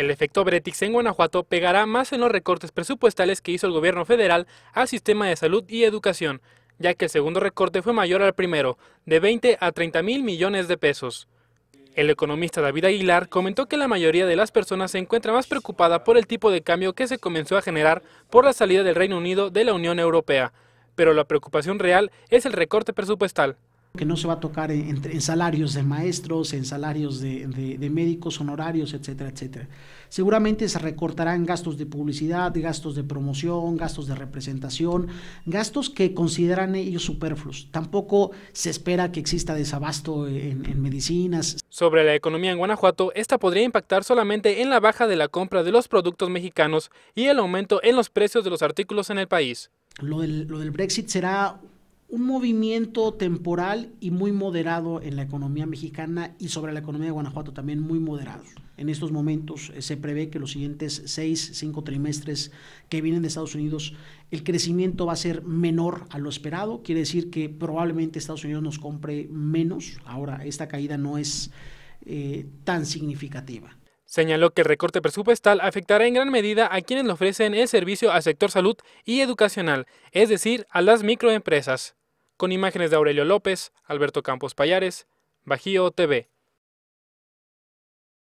El efecto Bretix en Guanajuato pegará más en los recortes presupuestales que hizo el gobierno federal al sistema de salud y educación, ya que el segundo recorte fue mayor al primero, de 20 a 30 mil millones de pesos. El economista David Aguilar comentó que la mayoría de las personas se encuentra más preocupada por el tipo de cambio que se comenzó a generar por la salida del Reino Unido de la Unión Europea, pero la preocupación real es el recorte presupuestal que no se va a tocar en, salarios de maestros, en salarios de, médicos, honorarios, etcétera, etcétera. Seguramente se recortarán gastos de publicidad, gastos de promoción, gastos de representación, gastos que consideran ellos superfluos. Tampoco se espera que exista desabasto en, medicinas. Sobre la economía en Guanajuato, esta podría impactar solamente en la baja de la compra de los productos mexicanos y el aumento en los precios de los artículos en el país. lo del Brexit será un movimiento temporal y muy moderado en la economía mexicana y sobre la economía de Guanajuato también muy moderado. En estos momentos eh, se prevé que los siguientes seis, cinco trimestres que vienen de Estados Unidos, el crecimiento va a ser menor a lo esperado. Quiere decir que probablemente Estados Unidos nos compre menos. Ahora, esta caída no es eh, tan significativa. Señaló que el recorte presupuestal afectará en gran medida a quienes le ofrecen el servicio al sector salud y educacional, es decir, a las microempresas con imágenes de Aurelio López, Alberto Campos Payares, Bajío TV.